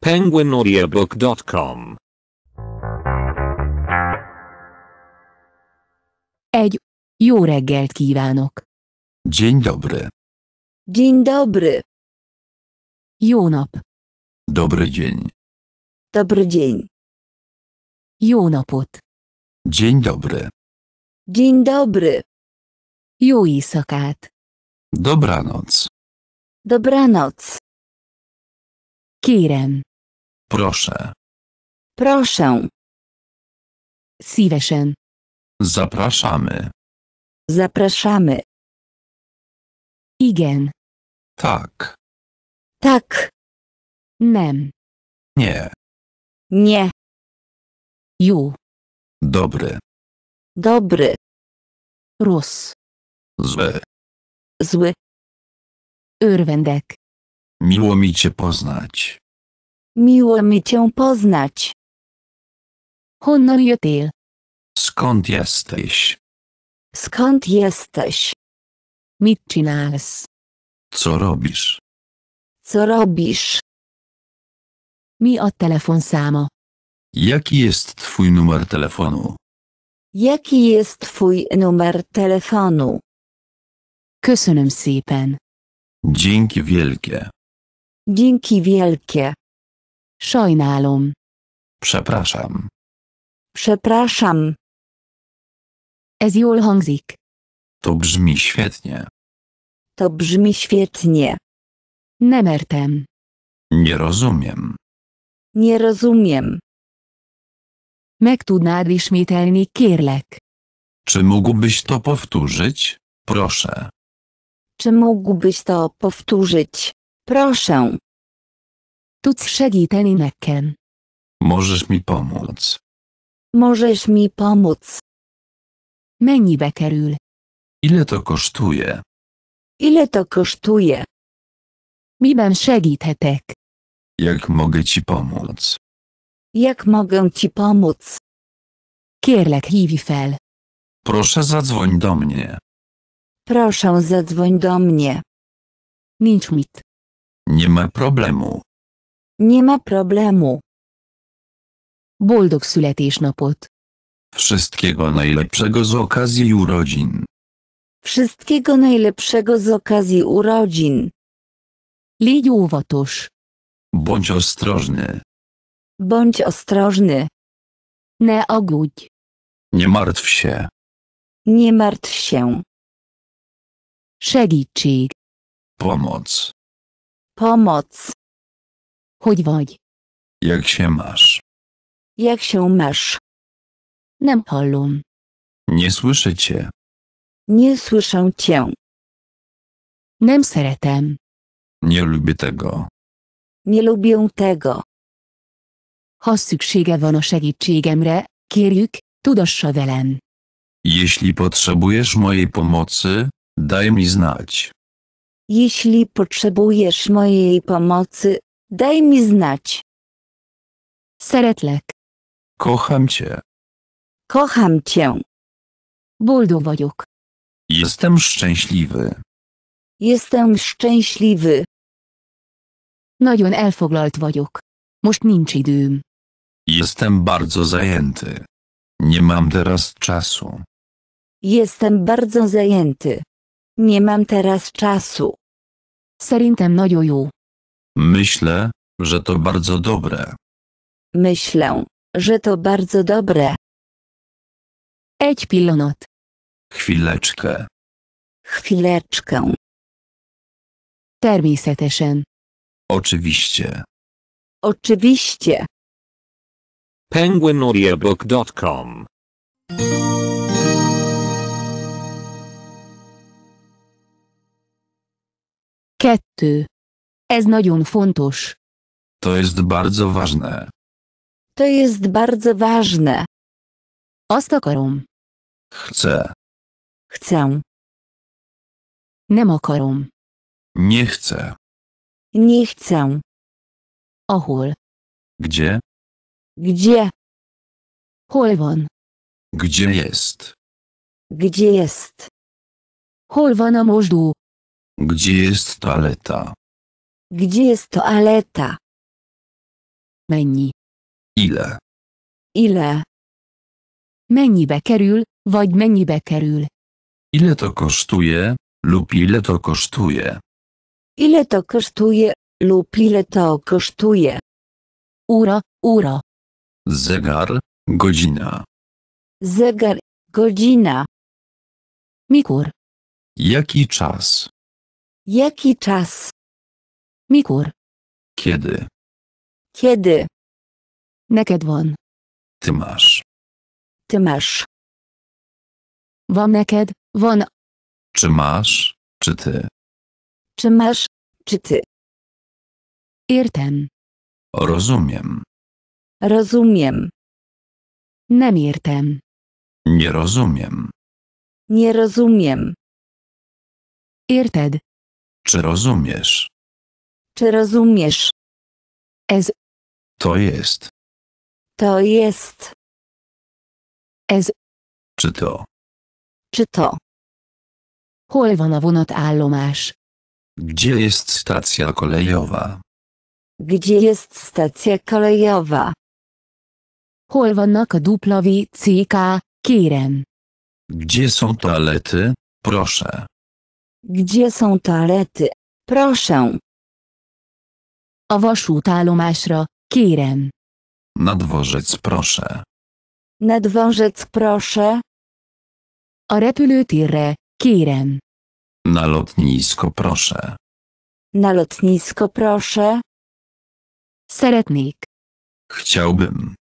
penguinaudiobook.com Egy. Jó reggelt kívánok! Dzień dobry. Dzień dobry. Jó nap! Dobry dzień. Dobry dzień. Jó napot! Dzień dobry. Dzień dobry. Jó éjszakát! Dobranoc. Dobranoc. Kérem! Proszę. Proszę. Szívesen. Zapraszamy. Zapraszamy. Igen. Tak. Tak. Nem. Nie. Nie. Ju. Dobry. Dobry. Rus. Zły. Zły. Örvendek. Miło mi cię poznać. Miło mi cię poznać. Honor jöttél? Skąd jesteś? Skąd jesteś? Mit Co robisz? Co robisz? Mi telefon samo. Jaki jest twój numer telefonu? Jaki jest twój numer telefonu? Köszönöm szépen. Dzięki wielkie. Dzięki wielkie. Sajnálom. Przepraszam. Przepraszam. Ez jól hangzik. To brzmi świetnie. To brzmi świetnie. Nemertem. Nie rozumiem. Nie rozumiem. Meg tudnád ismételni, kérlek. Czy mógłbyś to powtórzyć? Proszę. Czy mógłbyś to powtórzyć? Proszę. Tudsz segíteni nekem. Możesz mi pomóc. Możesz mi pomóc. Mennyibe kerül? Ile to kosztuje? Ile to kosztuje? Miben segíthetek? Jak mogę ci pomóc? Jak mogę ci pomóc? Kérlek hívj fel. Proszę zadzwoń do mnie. Proszę zadzwoń do mnie. Nincs mit. Nie ma problemu. Nie ma problemu. Boldog születésnapot. Wszystkiego najlepszego z okazji urodzin. Wszystkiego najlepszego z okazji urodzin. Légy óvatos. Bądź ostrożny. Bądź ostrożny. Ne aggódj. Nie martw się. Nie martw się. Segítség. Pomoc. Pomoc. Hogy vagy? Jak się masz? Jak się masz? Nem hallom. Nie słyszę cię. Nie słyszę cię. Nem szeretem. Nie lubię tego. Nie lubię tego. Ha szüksége van a segítségemre, kérjük, tudassa velem. Jeśli potrzebujesz mojej pomocy, daj mi znać. Jeśli potrzebujesz mojej pomocy, Daj mi znać. Szeretlek. Kocham cię. Kocham cię. Buldu vagyok. Jestem szczęśliwy. Jestem szczęśliwy. Nagyon no elfoglalt vagyok. Most nincs időm. Jestem bardzo zajęty. Nie mam teraz czasu. Jestem bardzo zajęty. Nie mam teraz czasu. Szerintem nagyon jó. Myślę, że to bardzo dobre. Myślę, że to bardzo dobre. Egy pillanat. Chwileczkę. Chwileczkę. Természetesen. Oczywiście. Oczywiście. penguinaudiobook.com Kettő. Ez nagyon fontos. To jest bardzo ważne. To jest bardzo ważne. Azt akarom. Chcę. Chcę. Nem akarom. Nie chcę. Nie chcę. Ahol. Gdzie? Gdzie? Hol van? Gdzie jest? Gdzie jest? Hol van a mosdó? Gdzie jest toaleta? Gdzie jest toaleta? Menu. Ile? Ile? Menu kerül, vagy menu kerül? Ile to kosztuje, lub ile to kosztuje? Ile to kosztuje, lub ile to kosztuje? Ura, ura. Zegar, godzina. Zegar, godzina. Mikur. Jaki czas? Jaki czas? Mikor. Kiedy? Kiedy? Neked van. Ty masz. Ty masz. Van neked, van. Czy masz, czy ty? Czy masz, czy ty? Értem. Rozumiem. Rozumiem. Nem értem. Nie rozumiem. Nie rozumiem. Érted? Czy rozumiesz? Czy rozumiesz? Es. To jest. To jest. Ez. Czy to? Czy to? Hol van a Gdzie jest stacja kolejowa? Gdzie jest stacja kolejowa? Hol vannak a WCK, kérem? Gdzie są toalety? Proszę. Gdzie są toalety? Proszę. A vasútállomásra, kérem. Na dworzec proszę. Na dworzec proszę. A repülőtérre, kérem. Na lotnisko proszę. Na lotnisko proszę. Szeretnék. Chciałbym.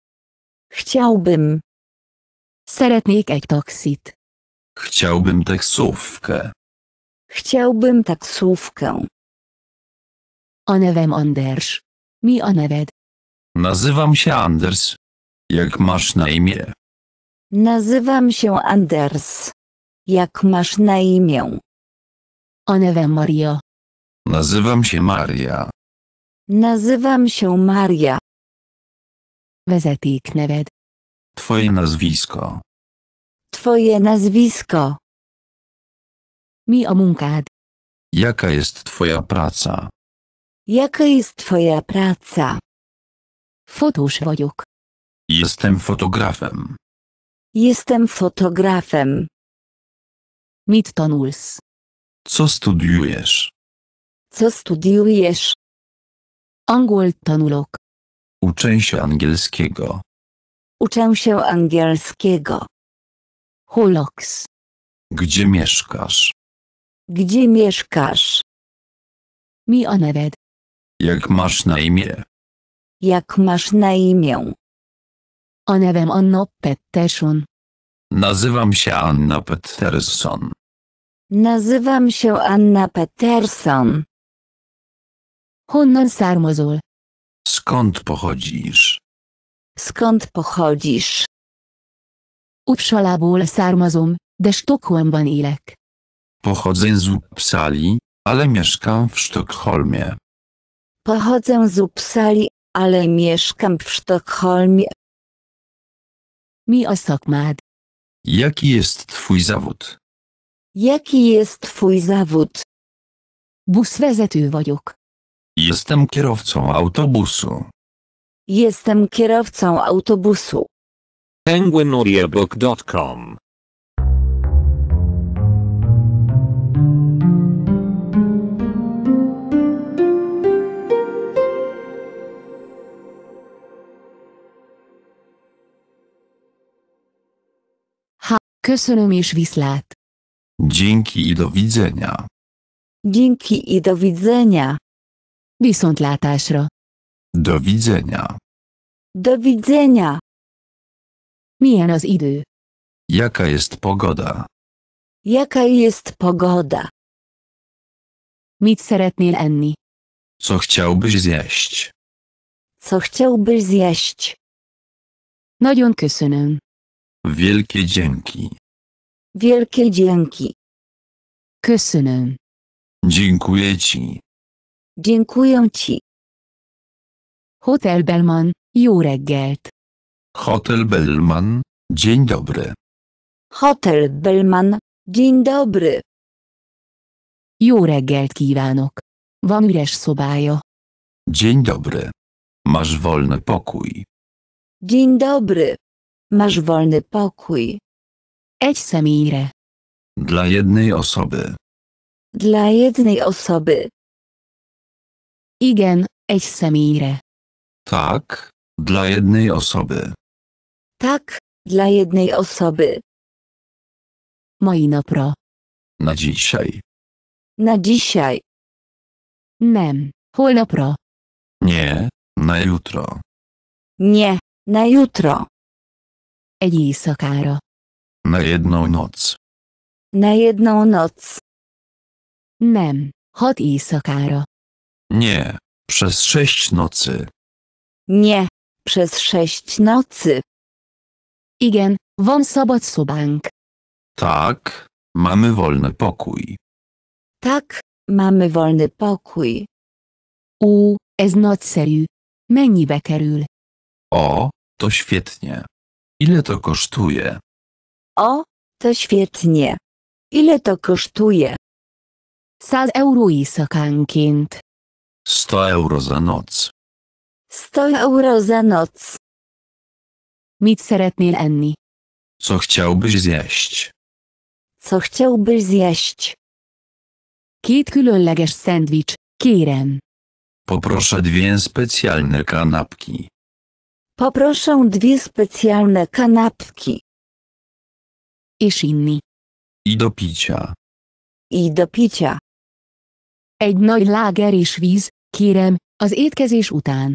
Chciałbym. Szeretnék egy taksit. Chciałbym taksówkę. Chciałbym taksówkę. O nevem Anders. Mi o neved. Nazywam się Anders. Jak masz na imię? Nazywam się Anders. Jak masz na imię? O nevem Mario. Nazywam się Maria. Nazywam się Maria. Vezetik neved. Twoje nazwisko. Twoje nazwisko. Mi o munkád. Jaka jest twoja praca? Jaka jest twoja praca? Fotoszwojuk. Jestem fotografem. Jestem fotografem. Mit tanulsz? Co studiujesz? Co studiujesz? Angol tanulok. Uczę się angielskiego. Uczę się angielskiego. Huloks. Gdzie mieszkasz? Gdzie mieszkasz? Mi a jak masz na imię? Jak masz na imię? A nevem Anna Pettersson. Nazywam się Anna Pettersson. Nazywam się Anna Peterson. Honnan származol? Skąd pochodzisz? Skąd pochodzisz? Uppsalából származom, de Sztokholmban élek. Pochodzę z Uppsali, ale mieszkam w Sztokholmie. Pochodzę z Uppsali, ale mieszkam w Sztokholmie. Mi a Jaki jest twój zawód? Jaki jest twój zawód? Buszvezető vagyok. Jestem kierowcą autobusu. Jestem kierowcą autobusu. Penguinaudiobook.com Köszönöm és viszlát. Dzięki i do widzenia. Dzięki i do widzenia. Viszontlátásra. Do widzenia. Do widzenia. Milyen az idő? Jaka jest pogoda? Jaka jest pogoda? Mit szeretnél enni? Co chciałbyś zjeść? Co chciałbyś zjeść? Nagyon köszönöm. Wielkie dzięki. Wielkie dzięki. Köszönöm. Dziękuję ci. Dziękuję ci. Hotel Bellman, jó reggelt. Hotel Bellman, dzień dobry. Hotel Bellman, dzień dobry. Jó reggelt kívánok. Van üres szobája. Dzień dobry. Masz wolny pokój. Dzień dobry. Masz wolny pokój. Edź Samire. Dla jednej osoby. Dla jednej osoby. Igen, edź Samire. Tak, dla jednej osoby. Tak, dla jednej osoby. pro. Na dzisiaj. Na dzisiaj. Nem, pro. Nie, na jutro. Nie, na jutro. Egy éjszakára. Na jedną noc. Na jedną noc. Nem, hat éjszakára. Nie, przez sześć nocy. Nie, przez sześć nocy. Igen, van szabad szobánk. Tak, mamy wolny pokój. Tak, mamy wolny pokój. U, ez nagyszerű. Mennyibe kerül? O, to świetnie. Ile to kosztuje? O, to świetnie. Ile to kosztuje? 100 euro éjszakánként. 100 euro za noc. 100 euro za noc. Mit szeretnél enni? Co chciałbyś zjeść? Co chciałbyś zjeść? Két különleges szendvics, kérem. Poproszę dwie specjalne kanapki. Poproszę dwie specjalne kanapki. És I do picia. I do picia. Egy nagy i és víz, kérem, az étkezés után.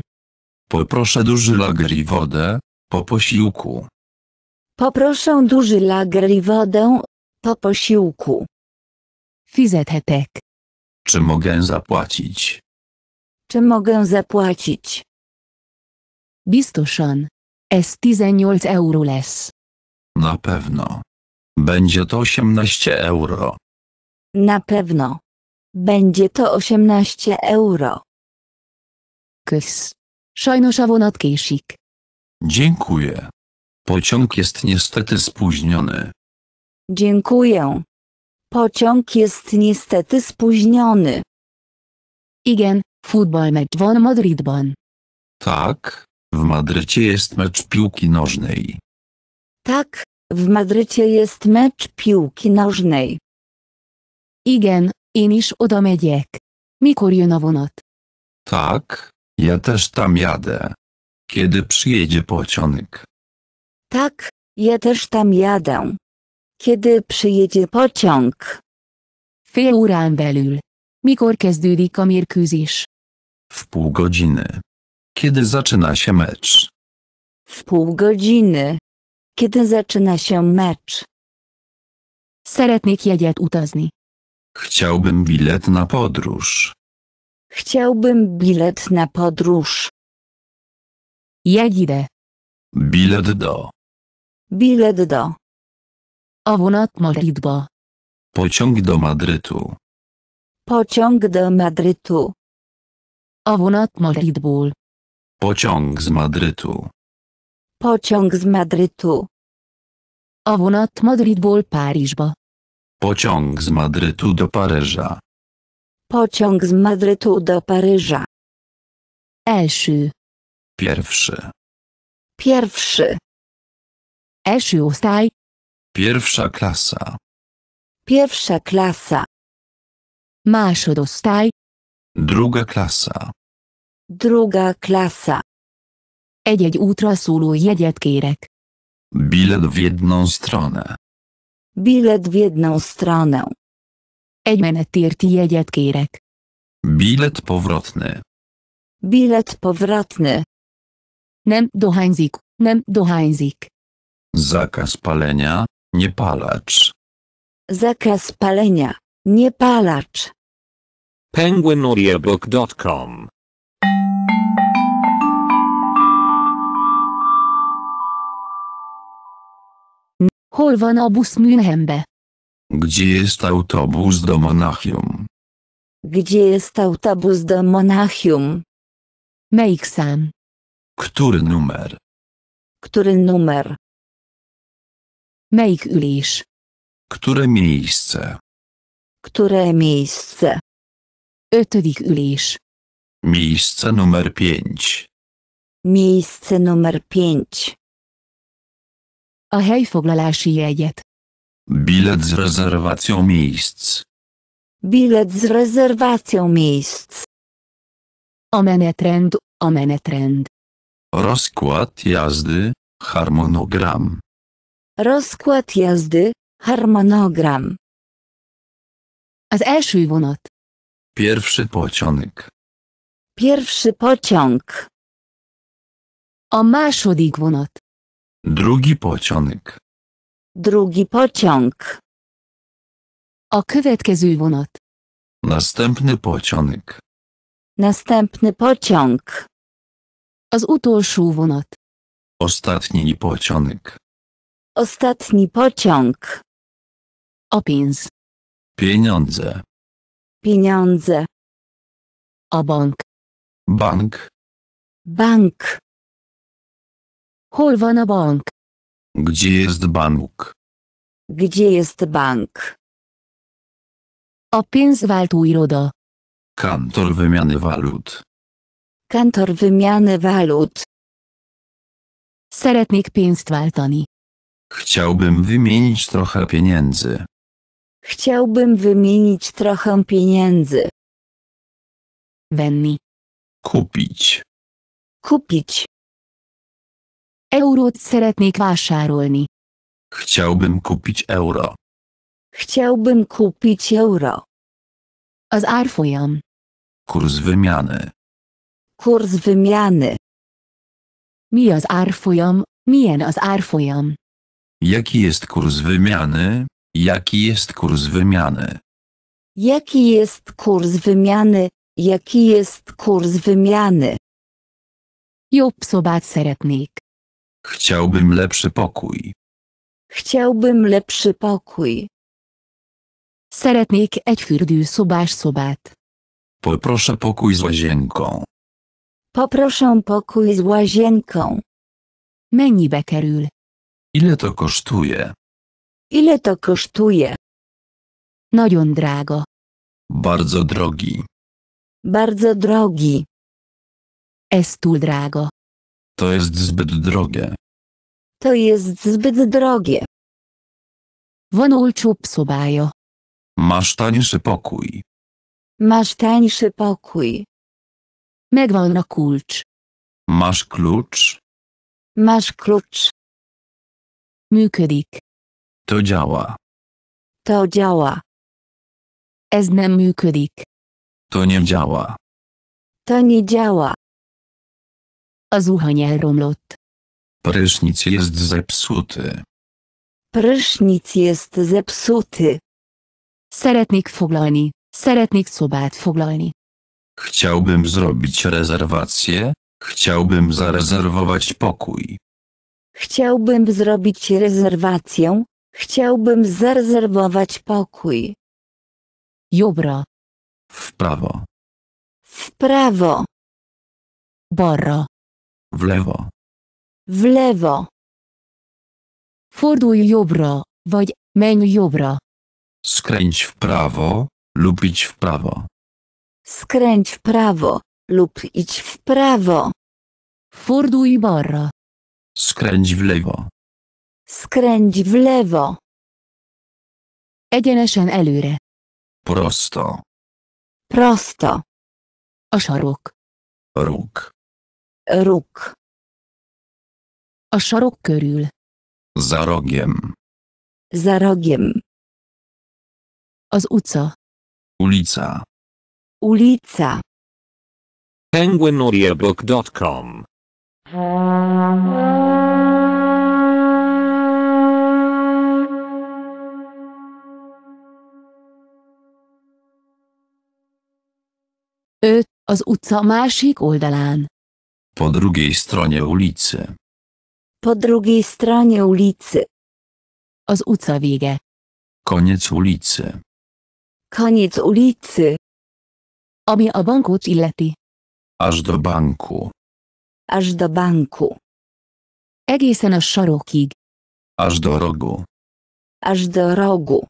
Poproszę duży lager i wodę, po posiłku. Poproszę duży lager i wodę, po posiłku. Fizethetek. Czy mogę zapłacić? Czy mogę zapłacić? Biztosan. Ez 18 euro lesz. Na pewno. Będzie to 18 euro. Na pewno. Będzie to 18 euro. Kösz. Sajnos a vonat késik. Dziękuję. Pociąg jest niestety spóźniony. Dziękuję. Pociąg jest niestety spóźniony. Igen, futballmecz von Madridban. Tak, w Madrycie jest mecz piłki nożnej. Tak, w Madrycie jest mecz piłki nożnej. Igen, inisz is oda megyek. Mikor jön a vonat? Tak, ja też tam jadę. Kiedy przyjedzie pociąg? Tak, ja też tam jadę. Kiedy przyjedzie pociąg? Fél órán belül. Mikor kezdődik a mérkőzés? W pół godziny. Kiedy zaczyna się mecz? W pół godziny. Kiedy zaczyna się mecz? Szeretnék jegyet utazni. Chciałbym bilet na podróż. Chciałbym bilet na podróż. Ja idę. Bilet do. Bilet do. Owunot vonat Madridba. Pociąg do Madrytu. Pociąg do Madrytu. Owunot vonat Pociąg z Madrytu. Pociąg z Madrytu. Ovonat Madridból Párizsba. Pociąg z Madrytu do Paryża. Pociąg z Madrytu do Paryża. Első. Pierwszy. Pierwszy. Első osztály. Pierwsza klasa. Pierwsza klasa. Másodosztály. Druga klasa. Druga klasa. Egy-egy útra szóló jegyet kérek. Bilet w jedną stronę. Bilet w jedną stronę. Egy menetérti jegyet kérek. Bilet powrotny. Bilet powrotny. Nem dohańzik, nem dohańzik. Zakaz palenia, nie palacz. Zakaz palenia, nie palacz. penguinaudiobooks.com Hol van Münchenbe? Gdzie jest autobus do Monachium? Gdzie jest autobus do Monachium? sam. Który numer? Który numer? Meik ülés? Które miejsce? Które miejsce? Ötödik ülés. Miejsce numer pięć. Miejsce numer pięć a helyfoglalási jegyet. Bilet z rezerwacją miejsc. Bilet z rezerwacją miejsc. A menetrend, a menetrend. Rozkład jazdy, harmonogram. Rozkład jazdy, harmonogram. Az első vonat. Pierwszy pociąg. Pierwszy pociąg. A második vonat. Drugi pociąg. Drugi pociąg. A következő vonat. Następny pociąg. Następny pociąg. Az utolsó vonat. Ostatni pociąg. Ostatni pociąg. A pénz. Pieniądze. Pieniądze. A bank. Bank. Bank. Hol van a bank? Gdzie jest bank? Gdzie jest bank? A pénzváltóiroda. Kantor wymiany walut. Kantor wymiany walut. Szeretnék pénzt váltani. Chciałbym wymienić trochę pieniędzy. Chciałbym wymienić trochę pieniędzy. Venni. Kupić. Kupić. Eurót szeretnék vásárolni. Chciałbym kupić euro. Chciałbym kupić euro. Az árfolyam. Kurs wymiany. Kurs wymiany. Mi az árfolyam? Milyen az árfolyam? Jaki jest kurs wymiany? Jaki jest kurs wymiany? Jaki jest kurs wymiany? Jaki jest kurs wymiany? Jobb szobát szeretnék. Chciałbym lepszy pokój. Chciałbym lepszy pokój. Szeretnék egy fürdőszobás-szobát. Poproszę pokój z łazienką. Poproszę pokój z łazienką. Mennyibe kerül? Ile to kosztuje? Ile to kosztuje? Nagyon drága. Bardzo drogi. Bardzo drogi. Ez túl drága. To jest zbyt drogie. To jest zbyt drogie. Wonulczup subajo. Masz tańszy pokój. Masz tańszy pokój. Megvan a Masz klucz? Masz klucz. Működik. To działa. To działa. Ez nem működik. To nie działa. To nie działa. A zuchanie elromlott. Prysznic jest zepsuty. Prysznic jest zepsuty. Szeretnék foglalni. Szeretnék szobát foglalni. Chciałbym zrobić rezerwację. Chciałbym zarezerwować pokój. Chciałbym zrobić rezerwację. Chciałbym zarezerwować pokój. Jubro. W prawo. W prawo. Borro. W lewo. W lewo. Forduj jubro, vagy menj jubra. Skręć w prawo lub idź w prawo. Skręć w prawo lub idź w prawo. Forduj barra. Skręć w lewo. Skręć w lewo. Egyenesen előre. Prosto. Prosto. A sarok. Róg. Ruk. A sarok körül. Za rogiem. Az utca. Ulica. Ulica. PenguinAudiobook.com Öt, az utca másik oldalán. Po drugiej stronie ulicy. Po drugiej stronie ulicy. Az utca vége. Koniec ulicy. Koniec ulicy. Ami a bankot illeti. Aż do banku. Aż do banku. Egészen a sarokig. Aż do rogu. Aż do rogu.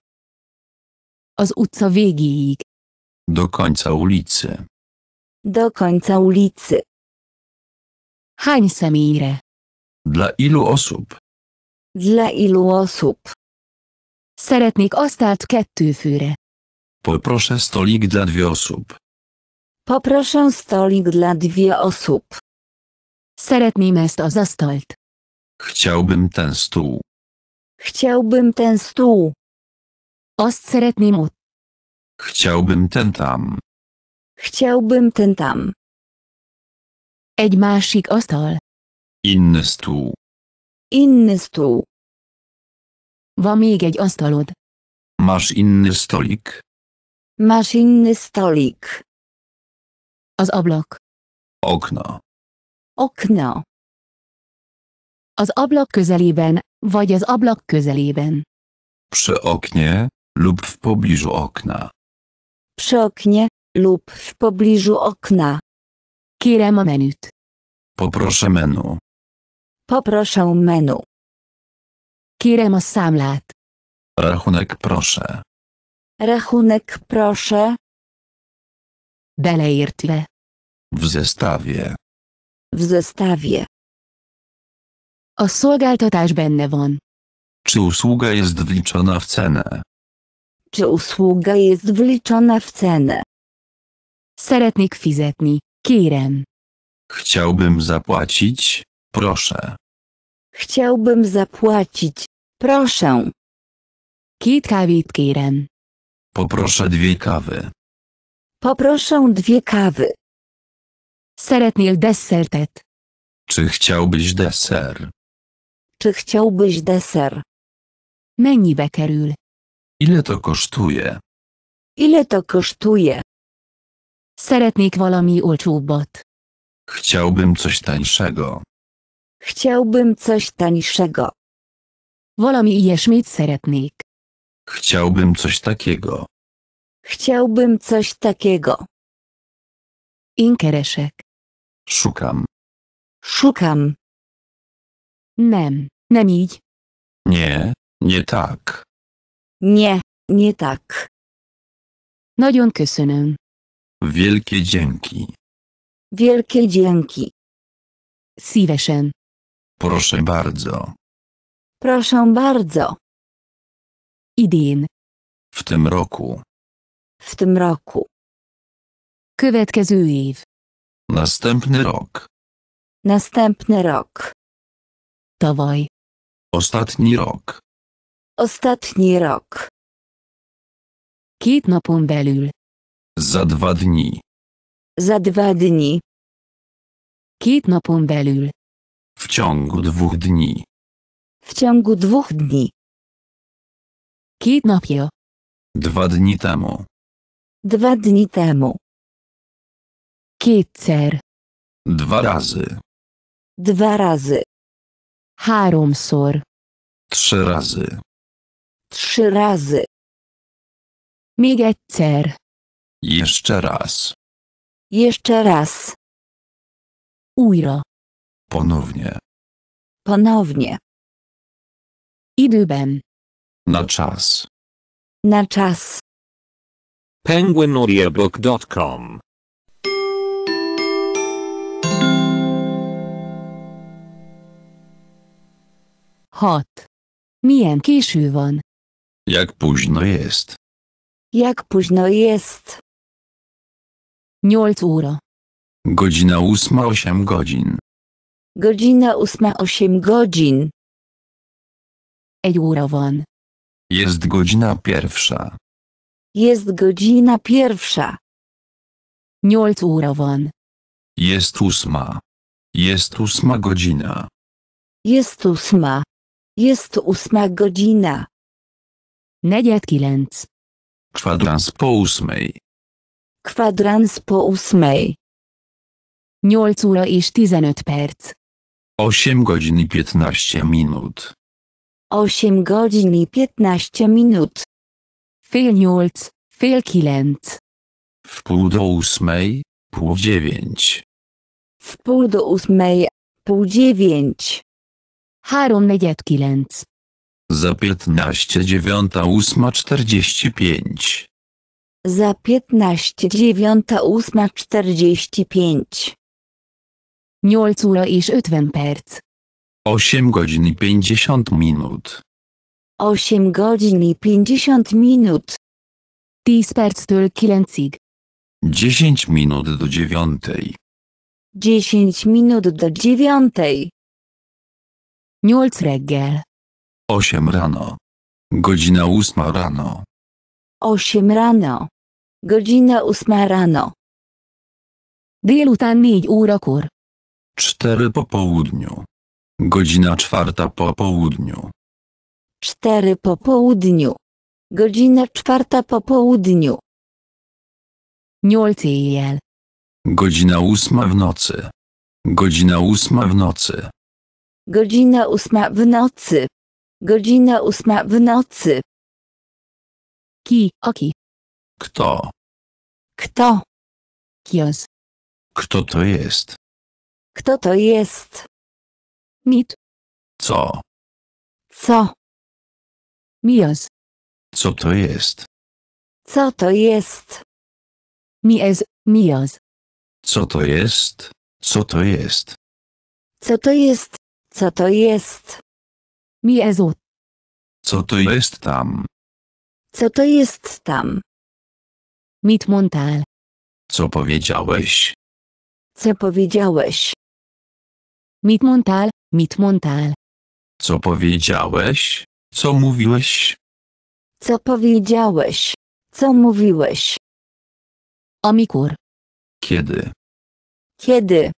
Az utca végéig. Do końca ulicy. Do końca ulicy. Hań Samire. Dla ilu osób? Dla ilu osób? Szeretnék asztalt kettőfőre. Poproszę stolik dla dwie osób. Poproszę stolik dla dwie osób. Szeretném ezt az asztalt. Chciałbym ten stół. Chciałbym ten stół. Azt szeretném ott. Chciałbym ten tam. Chciałbym ten tam. Egy másik asztal. Innestó. Innestó. Van még egy asztalod. Más innestolik. Más innestolik. Az ablak. Okna. Okna. Az ablak közelében, vagy az ablak közelében. Prze oknie lub w pobliżu okna. Prze oknie lub w pobliżu okna. Kérem a menüt. Poproszę menu. Poproszę menu. Kérem a számlát. Rachunek proszę. Rachunek proszę. Beleértve. W zestawie. W zestawie. A szolgáltatás benne van. Czy usługa jest wliczona w cenę? Czy usługa jest wliczona w cenę? Szeretnék fizetni. Kiren. Chciałbym zapłacić, proszę. Chciałbym zapłacić, proszę. Kit kawit Kiren. Poproszę dwie kawy. Poproszę dwie kawy. Szeretnél desertet. Czy chciałbyś deser? Czy chciałbyś deser? Mennyibe kerül? Ile to kosztuje? Ile to kosztuje? Szeretnék valami olcsóbbat. Chciałbym coś tańszego. Chciałbym coś tańszego. Valami ilyesmit szeretnék. Chciałbym coś takiego. Chciałbym coś takiego. Én Szukam. Szukam. Nem, nem így. Nie, nie tak. Nie, nie tak. Nagyon köszönöm. Wielkie dzięki. Wielkie dzięki. Szívesen. Proszę bardzo. Proszę bardzo. Idin. W tym roku. W tym roku. Következő év. Następny rok. Następny rok. Tavaly. Ostatni rok. Ostatni rok. Két napon belül. Za dwa dni. Za dwa dni. Két napon belül. W ciągu dwóch dni. W ciągu dwóch dni. Két napja. Dwa dni temu. Dwa dni temu. Kétszer. Dwa razy. Dwa razy. Háromszor. Trzy razy. Trzy razy. Még egyszer. Jeszcze raz. Jeszcze raz. Ujro. Ponownie. Ponownie. Idybem. Na czas. Na czas. penguinaudiobook.com Hot. Milyen késő van? Jak późno jest? Jak późno jest? Niolc Godzina ósma osiem godzin. Godzina ósma osiem godzin. Egy van. Jest godzina pierwsza. Jest godzina pierwsza. Niolc van. Jest ósma. Jest ósma godzina. Jest ósma. Jest ósma godzina. Negyed kilenc. Kwadrans po ósmej. Kwadrans po ósmej. 8 óra és 15 perc. 8 godzin i 15 minut. 8 godzin i 15 minut. Fél nyolc, fél kilenc. pół do ósmej, pół dziewięć. pół do ósmej, pół dziewięć. Háromnegyed kilenc. Za piętnaście dziewiąta ósma czterdzieści pięć. Za piętnaście dziewiąta ósma czterdzieści pięć. Nyolc óra és ötven perc. 8 godzin i 50 minut. Osiem godzin i pięćdziesiąt minut. Tíz perctől kilencig. 10 minut do dziewiątej. Dziesięć minut do dziewiątej. Nyolc reggel. 8 rano. Godzina 8 rano. Osiem rano. Godzina ósma rano. Délután négy órakor. Cztery po południu. Godzina czwarta po południu. Cztery po południu. Godzina czwarta po południu. Nyolc Godzina ósma w nocy. Godzina ósma w nocy. Godzina ósma w nocy. Godzina ósma w nocy. Ki, oki. Kto? Kto? Kios. Kto to jest? Kto to jest? Mit. Co? Co? Mios. Co to jest? Co to jest? Mies, mios. Co to jest? Co to jest? Co to jest? Co to jest? Miezu. Co to jest tam? Co to jest tam? Mit mondtál? Co powiedziałeś? Co powiedziałeś? Mit mondtál? Mit mondtál? Co powiedziałeś? Co mówiłeś? Co powiedziałeś? Co mówiłeś? Amikor. Kiedy? Kiedy?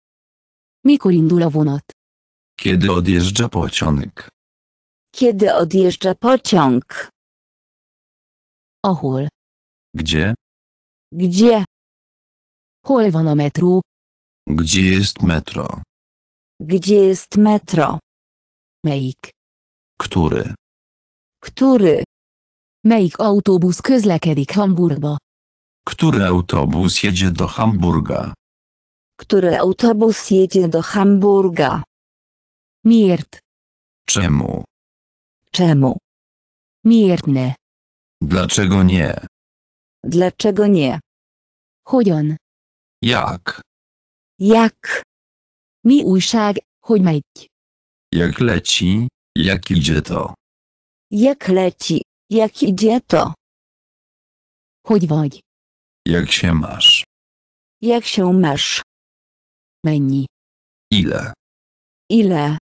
Mikor indul a vonat? Kiedy odjeżdża pociąg? Kiedy odjeżdża pociąg? Ahol. Gdzie? Gdzie? Hol van a metru? Gdzie jest metro? Gdzie jest metro? Melyik? Który? Który? Melyik autobus közlekedik Hamburgba? Który autobus jedzie do Hamburga? Który autobus jedzie do Hamburga? Miért? Czemu? Czemu? Miért Dlaczego nie? Dlaczego nie? Hogyan? Jak? Jak? Mi újság, hogy megy? Jak leci, jak idzie to? Jak leci, jak idzie to? Hogy vagy? Jak się masz? Jak się masz? Mennyi? Ile? Ile?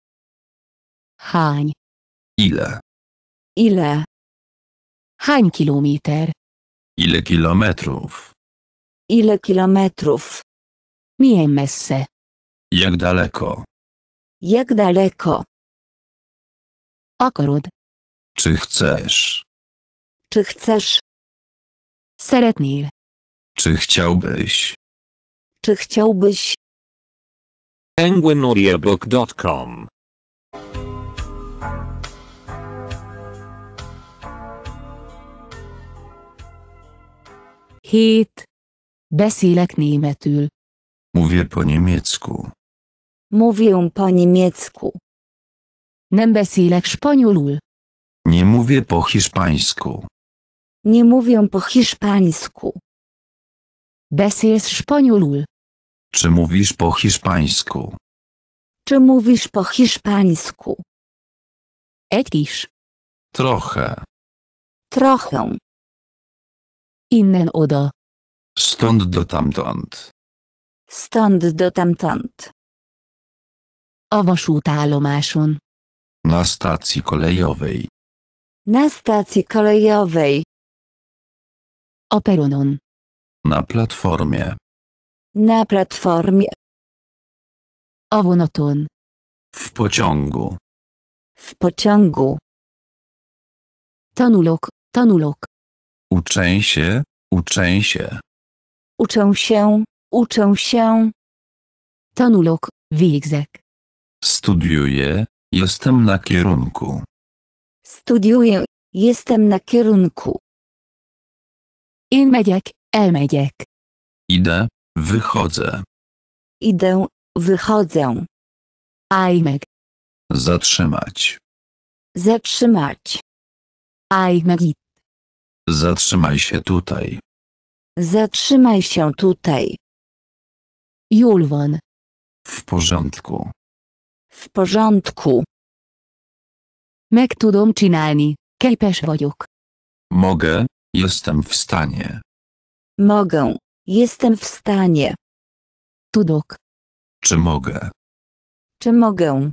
Hány? Ile? Ile? Hány kilométer? Ile kilometrów? Ile kilometrów? Miejmy się. Jak daleko? Jak daleko? Ogród. Czy chcesz? Czy chcesz? Szeretnél. Czy chciałbyś? Czy chciałbyś? penguinaudiobook.com Hét Beszélek németül. Mówię po niemiecku. Mówię po niemiecku. Nem beszélek spanyolul. Nie mówię po hiszpańsku. Nie mówię po hiszpańsku. Beszélsz spanyolul. Czy mówisz po hiszpańsku? Czy mówisz po hiszpańsku? Egy Trochę. Trochę. Innen oda. Stąd tamtąd. Stąd dotamtąd. A vasútállomáson. Na stacji kolejowej. Na stacji kolejowej. A peronon. Na platformie. Na platformie. A vonaton. W pociągu. W pociągu. Tanulok, tanulok. Uczę się, uczę się. Uczę się, uczę się. Tanulok, végzek. Studiuję, jestem na kierunku. Studiuję, jestem na kierunku. Én megyek, elmegyek. Idę, wychodzę. Idę, wychodzę. Állj meg. Zatrzymać. Zatrzymać. Állj meg itt. Zatrzymaj się tutaj. Zatrzymaj się tutaj. Jól W porządku. W porządku. Meg tudom csinálni. Képes vagyok. Mogę, jestem w stanie. Mogę, jestem w stanie. Tudok. Czy mogę? Czy mogę?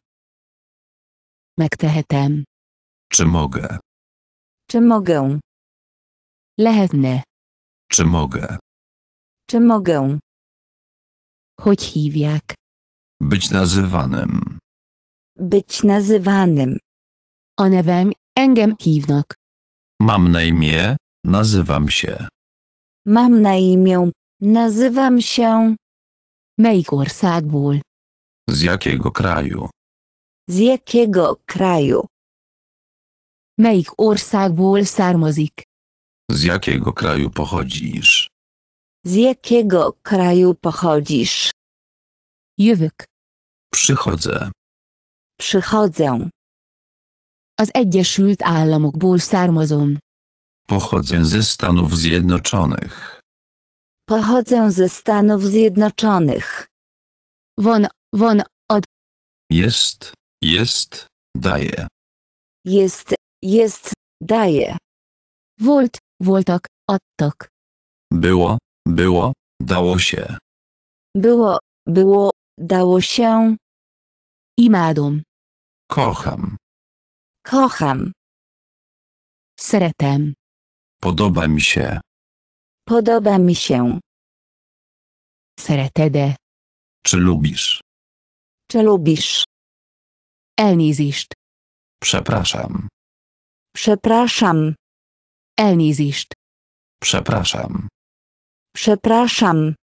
Megtehetem. Czy mogę? Czy mogę? Lehetne. Czy mogę? Czy mogę? Hogy hívják? Być nazywanym. Być nazywanym. A engem hívnak. Mam na imię, nazywam się. Mam na imię, nazywam się. Melyik Sagbul. Z jakiego kraju? Z jakiego kraju? Melyik országból származik? Z jakiego kraju pochodzisz? Z jakiego kraju pochodzisz? Jövök. Przychodzę. Przychodzę. Az Egyesült Államokból származom. Pochodzę ze Stanów Zjednoczonych. Pochodzę ze Stanów Zjednoczonych. Von, von, od. Jest, jest, daje. Jest, jest, daje. Volt, Włoltok, odtok. Było, było, dało się. Było, było, dało się. Imádom. Kocham. Kocham. Szeretem. Podoba mi się. Podoba mi się. szereted Czy lubisz? Czy lubisz? Elnézést. Przepraszam. Przepraszam. Elnézést. Przepraszam. Przepraszam.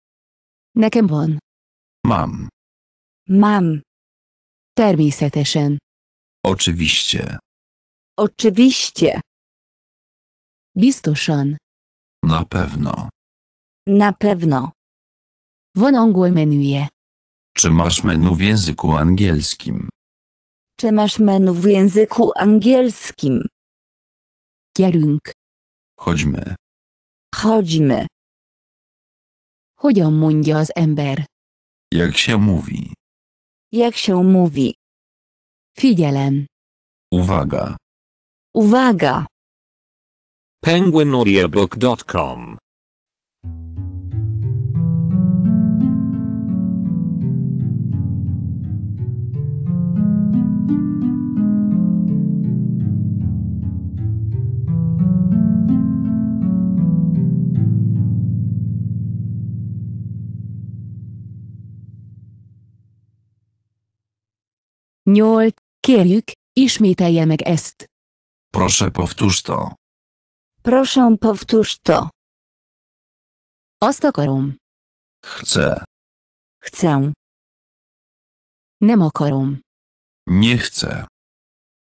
Nekem van. Mam. Mam. Természetesen. Oczywiście. Oczywiście. Biztosan. Na pewno. Na pewno. Van angol menüje. Czy masz menu w języku angielskim? Czy masz menu w języku angielskim? Kierunk. Chodźmy. Chodźmy. Hogyan mondja az ember? Jak się mówi? Jak się mówi? Figyelem. Uwaga. Uwaga. Penguinaudiobooks.com 8. Kérjük, ismételje meg ezt. Proszę powtórz to. Proszę powtórz to. Azt akarom. Chcę. Chcę. Nem akarom. Nie chcę.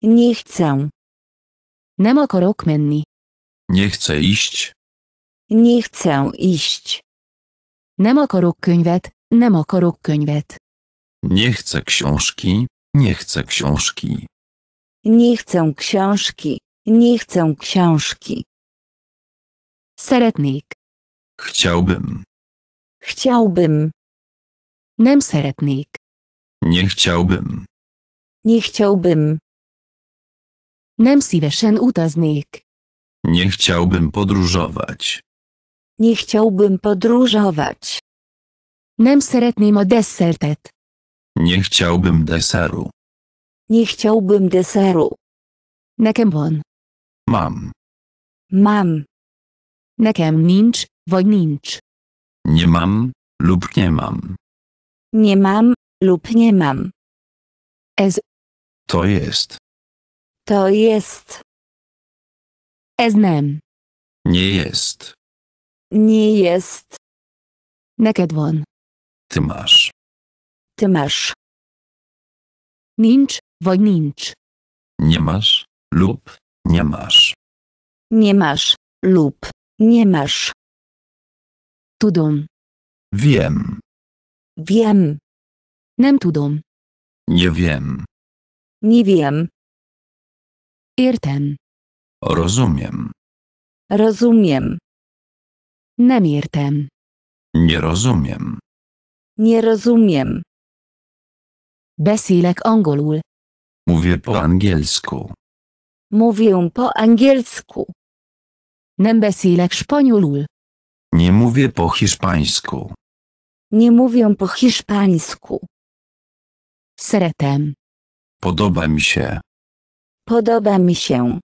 Nie chcę. Nem akarok menni. Nie chcę iść. Nie chcę iść. Nem akarok könyvet, nem akarok könyvet. Nie chcę książki, nie chcę książki. Nie chcę książki. Nie chcę książki. Seretnik. Chciałbym. Chciałbym. Nem seretnik. Nie chciałbym. Nie chciałbym. Nem szívesen utaznik. Nie chciałbym podróżować. Nie chciałbym podróżować. Nem szeretném a nie chciałbym deseru. Nie chciałbym deseru. Nekem bon? Mam. Mam. Nekem nincz, vagy nincs. Nie mam, lub nie mam. Nie mam, lub nie mam. Ez. To jest. To jest. Ez nem. Nie jest. Nie jest. Neked van. Ty masz. Ty masz. Nincz, vagy Nie masz, lub, nie masz. Nie masz, lub, nie masz. Tudom. Wiem. Wiem. Nem tudom. Nie wiem. Nie wiem. Értem. Rozumiem. Rozumiem. Nem értem. Nie rozumiem. Nie rozumiem. Beszélek angolul. Mówię po angielsku. Mówię po angielsku. Nem beszélek spanyolul. Nie mówię po hiszpańsku. Nie mówię po hiszpańsku. Szeretem. Podoba mi się. Podoba mi się.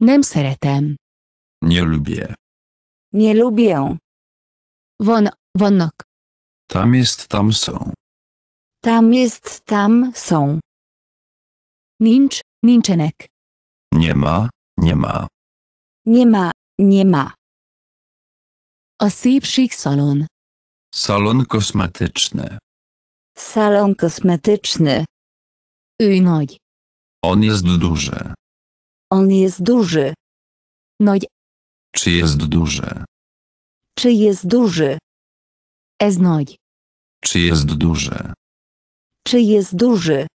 Nem szeretem. Nie lubię. Nie lubię. Von, vannak. Tam jest, tam są. Tam jest, tam są. Nincz, ninczenek. Nie ma, nie ma. Nie ma, nie ma. A szépség salon. Salon kosmetyczny. Salon kosmetyczny. Ő On jest duży. On jest duży. Nagy. Czy jest duży? Czy jest duży? Ez Czy jest duży? Czy jest duży?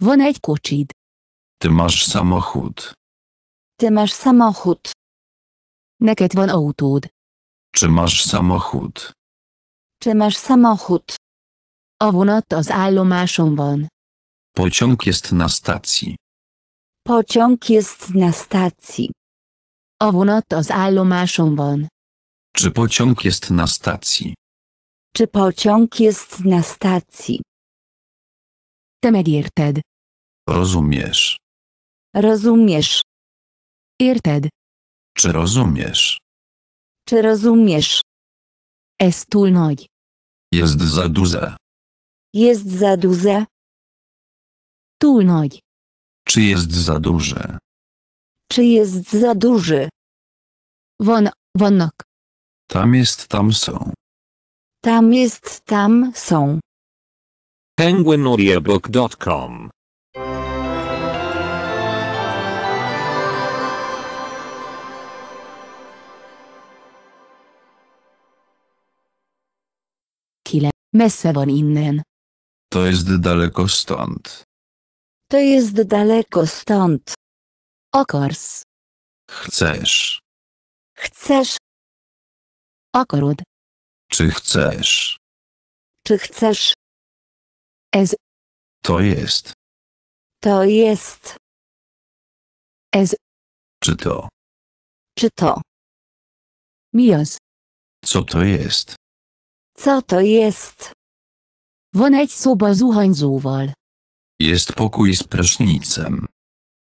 Van egy kocsid. Ty masz samochód. Ty masz samochód. Neked van autód. Czy masz samochód? Czy masz samochód? A vonat az állomáson van. Pociąg jest na stacji. Pociąg jest na stacji. A vonat az állomáson van. Czy pociąg jest na stacji? Czy pociąg jest na stacji? Te megérted. Rozumiesz. Rozumiesz. Érted. Czy rozumiesz? Czy rozumiesz? Ez túl nagy. Jest za duże. Jest za duże? Túl nagy. Czy jest za duże? Czy jest za duży? Van, vannak. Tam jest, tam są. Tam jest tam są. penguinaudiobook.com Kile, messze von innen. To jest daleko stąd. To jest daleko stąd. Okors. Chcesz. Chcesz. Okorud. Czy chcesz? Czy chcesz? Es. To jest. To jest. Es. Czy to? Czy to? Mios. Co to jest? Co to jest? Van egy szoba zuhańzóval. Jest pokój z prysznicem.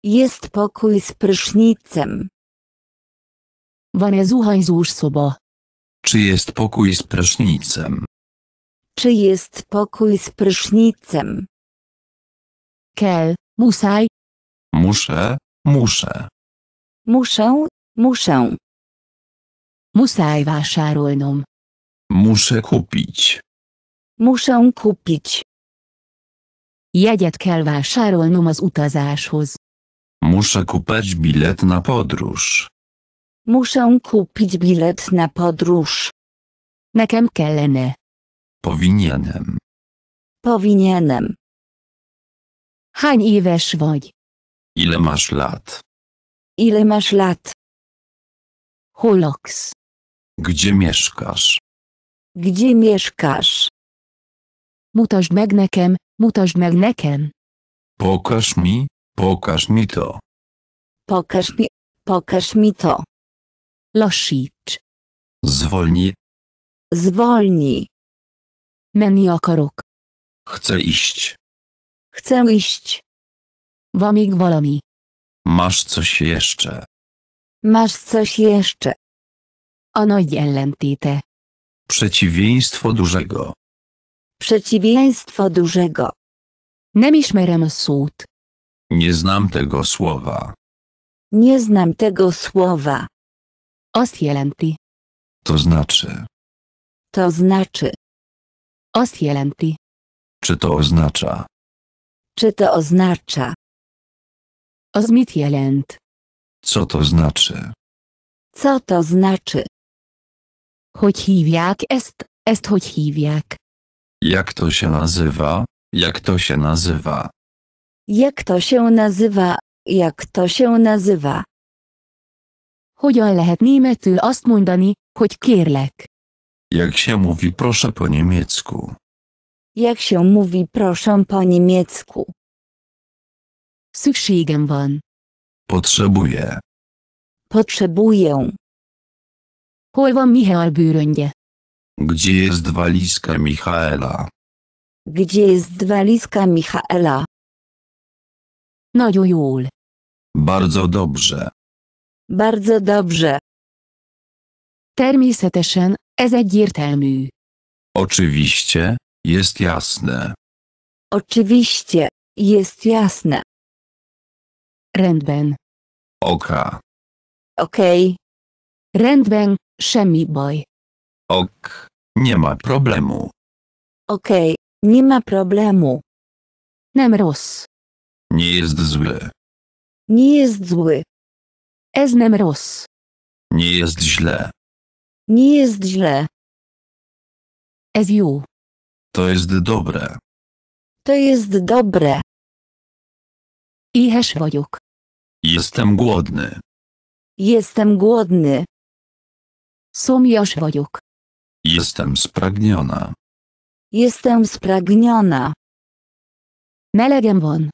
Jest pokój z prysznicem. Van egy zuhańzós szoba. Czy jest pokój z prysznicem? Czy jest pokój z prysznicem? Kel, musaj. Muszę, muszę. Muszę, muszę. Musaj vásárolnom. Muszę kupić. Muszę kupić. Jegyet kell vásárolnom az utazáshoz. Muszę kupić bilet na podróż. Muszę kupić bilet na podróż. Nekem kellene. Powinienem. Powinienem. Hány éves vagy? Ile masz lat? Ile masz lat? Hol laksz? Gdzie mieszkasz? Gdzie mieszkasz? Mutasd meg nekem, mutasd meg nekem. Pokaż mi, pokaż mi to. Pokaż mi, pokaż mi to. Lassíts. Zwolnij, Zwolni. Meniokoruk. Chcę iść. Chcę iść. Womik wolomi. Masz coś jeszcze. Masz coś jeszcze. Ono jelentite. Przeciwieństwo dużego. Przeciwieństwo dużego. Nemiszmerem słód. Nie znam tego słowa. Nie znam tego słowa. Ostjelenti. To znaczy. To znaczy. Os jelenti. Czy to oznacza? Czy to oznacza? Az mit jelent? Co to znaczy? Co to znaczy? Hogy hívják ezt, ezt hogy hívják? Jak to się nazywa? Jak to się nazywa? Jak to się nazywa? Jak to się nazywa? Hogyan lehet németül azt mondani, hogy kérlek? Jak się mówi proszę po niemiecku? Jak się mówi proszę po niemiecku? Szükségem van. Potrzebuję. Potrzebuję. Hol van Michael Gdzie jest walizka Michaela? Gdzie jest walizka Michaela? Nagyon jól. Bardzo dobrze. Bardzo dobrze. Természetesen Ez egyértelmű. Oczywiście, jest jasne. Oczywiście, jest jasne. Rendben. Oka. Okej. Rendben, semmi baj. Ok. Nie ma problemu. Okej, nie ma problemu. Nem rossz. Nie jest zły. Nie jest zły. Ez nem rossz. Nie jest źle. Nie jest źle. Ewiu. To jest dobre. To jest dobre. Iheś wojuk. Jestem głodny. Jestem głodny. Sum już wojuk. Jestem spragniona. Jestem spragniona. bon.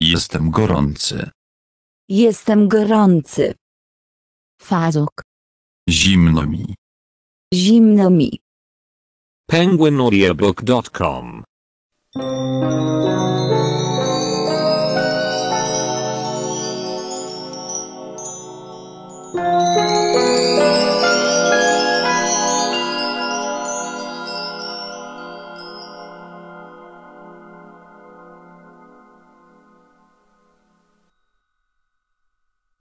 Jestem gorący. Jestem gorący. Fazuk. Zimno mi. Zimno mi. PenguinAudiobook.com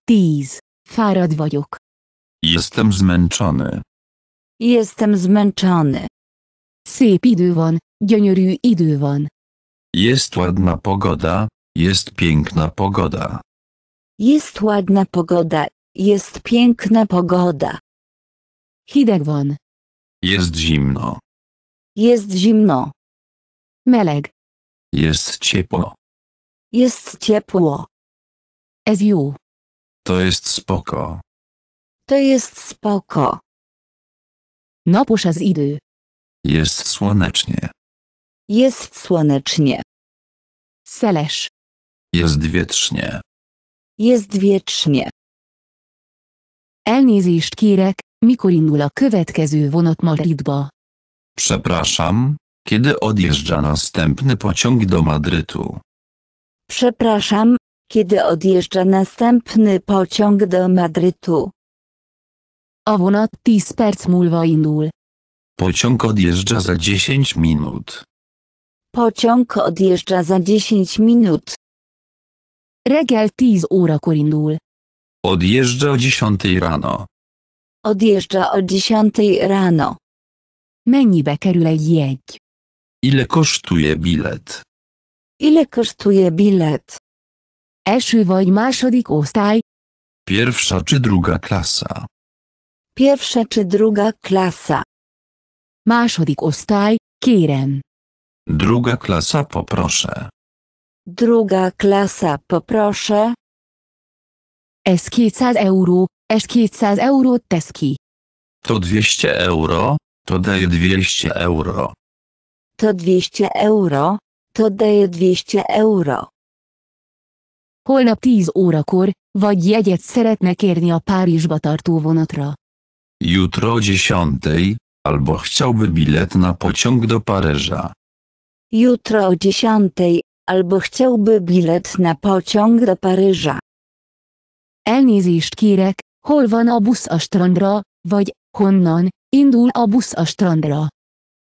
Tíz. Fárad vagyok. Jestem zmęczony. Jestem zmęczony. Szép idő van, gyönyörű Jest ładna pogoda, jest piękna pogoda. Jest ładna pogoda, jest piękna pogoda. Hidegwon. Jest zimno. Jest zimno. Meleg. Jest ciepło. Jest ciepło. Ez jó. To jest spoko. To jest spoko. No puszę z idy. Jest słonecznie. Jest słonecznie. Selesz. Jest wiecznie. Jest wiecznie. Elnézést kérek, mikor indul a következő vonat Madridba? Przepraszam, kiedy odjeżdża następny pociąg do Madrytu? Przepraszam, kiedy odjeżdża następny pociąg do Madrytu? A vonat 10 perc múlva indul. Pociąg odjeżdża za 10 minut. Pociąg odjeżdża za 10 minut. Reggel 10 órakor indul. Odjeżdża o 10 rano. Odjeżdża o 10 rano. Mennyibe kerül egy jegy? Ile kosztuje bilet? Ile kosztuje bilet? Első vagy második osztály? Pierwsza czy druga klasa? Pierwsza czy druga klasa? Második osztály, kérem. Druga klasa poproszę. Druga klasa poproszę. Ez 200 euro, ez 200 euro teski. To 200 euro, to daje 200 euro. To 200 euro, to daje 200 euro. Holnap 10 órakor, vagy jegyet szeretne kérni a Párizsba tartó vonatra. Jutro o dziesiątej, albo chciałby bilet na pociąg do Paryża. Jutro o dziesiątej, albo chciałby bilet na pociąg do Paryża. Elnézést kérek, hol van a busz a strandra, vagy, honnan, indul a busz a strandra?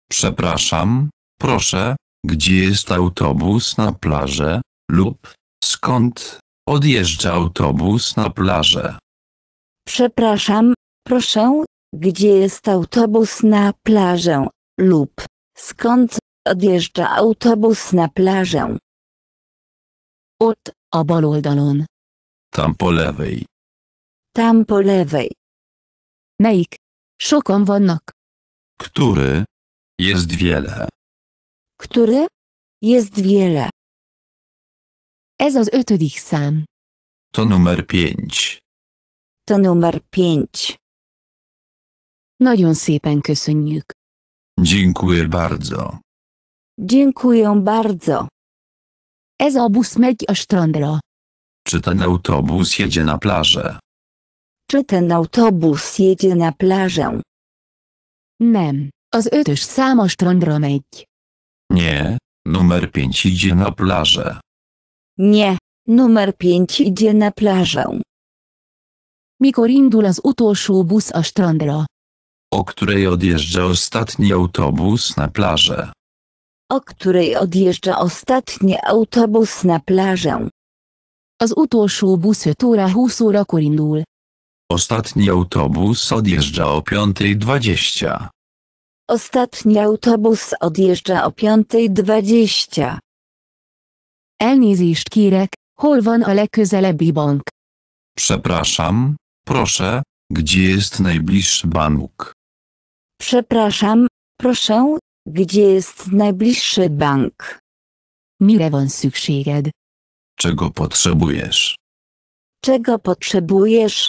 Przepraszam, proszę, gdzie jest autobus na plażę, lub, skąd, odjeżdża autobus na plażę? Przepraszam, Proszę, gdzie jest autobus na plażę, lub skąd odjeżdża autobus na plażę? Ut, a bal Tam po lewej. Tam po lewej. Neik, szukam wonok. Który? Jest wiele. Który? Jest wiele. Ez az ötödik szám. To numer pięć. To numer pięć. Nagyon szépen köszönjük. Dziękuję bardzo. Dziękuję bardzo. Ez a busz megy a strandra. Czy ten autobus jedzie na plażę? Czy ten autobus jedzie na plażę? Nem, az ötös samo a strandra megy. Nie, numer 5 idzie na plażę. Nie, numer 5 idzie na plażę. Mikor indul az utolsó busz a strandra? O której odjeżdża ostatni autobus na plażę? O której odjeżdża ostatni autobus na plażę? Az utolsó busz 5 óra 20 órakor indul. Ostatni autobus odjeżdża o 5.20. Ostatni autobus odjeżdża o 5.20. Elnézést kérek, hol van a legközelebbi bank? Przepraszam, proszę, gdzie jest najbliższy bank? Przepraszam, proszę, gdzie jest najbliższy bank? Mire van szükséged? Czego potrzebujesz? Czego potrzebujesz?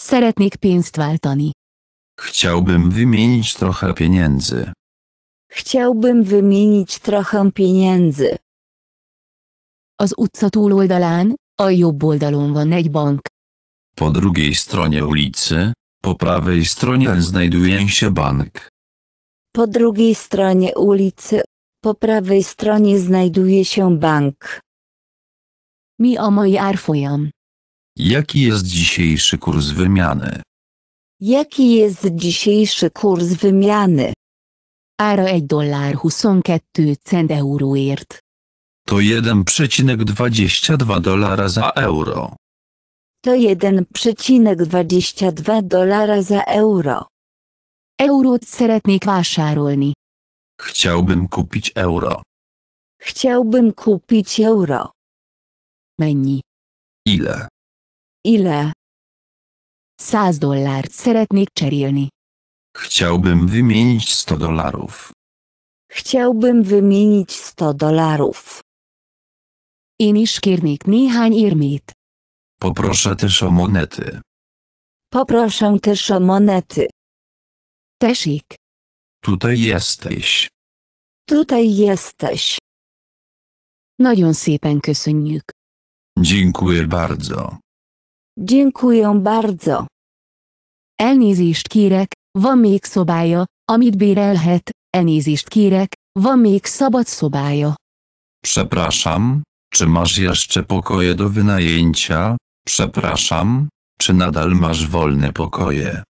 Seretnik pénzt Chciałbym wymienić trochę pieniędzy. Chciałbym wymienić trochę pieniędzy. Az utca túloldalán, a jobb oldalon van egy bank. Po drugiej stronie ulicy po prawej stronie znajduje się bank. Po drugiej stronie ulicy, po prawej stronie znajduje się bank. Mi o amai árfolyam? Jaki jest dzisiejszy kurs wymiany? Jaki jest dzisiejszy kurs wymiany? Ára 1 dollár 22 cent euróért. To 1,22 dolara za euro to 1,22 dolara za euro. Eurót szeretnék vásárolni. Chciałbym kupić euro. Chciałbym kupić euro. Mennyi? Ile? Ile? 100 dollárt szeretnék cserélni. Chciałbym wymienić 100 dolarów. Chciałbym wymienić 100 dolarów. Én is kérnék néhány érmét. Poproszę też o monety. Poproszę też o monety. Teszik. Tutaj jesteś. Tutaj jesteś. Nagyon no szépen köszönjük. Dziękuję bardzo. Dziękuję bardzo. Elnézést kérek, van még szobája, amit bérelhet, elnézést kérek, van még szabad szobája. Przepraszam, czy masz jeszcze pokoje do wynajęcia? Przepraszam, czy nadal masz wolne pokoje?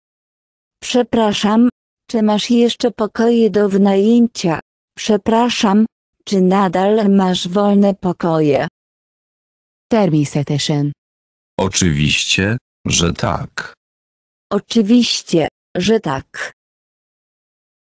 Przepraszam, czy masz jeszcze pokoje do wynajęcia? Przepraszam, czy nadal masz wolne pokoje? Természetesen. Oczywiście, że tak. Oczywiście, że tak.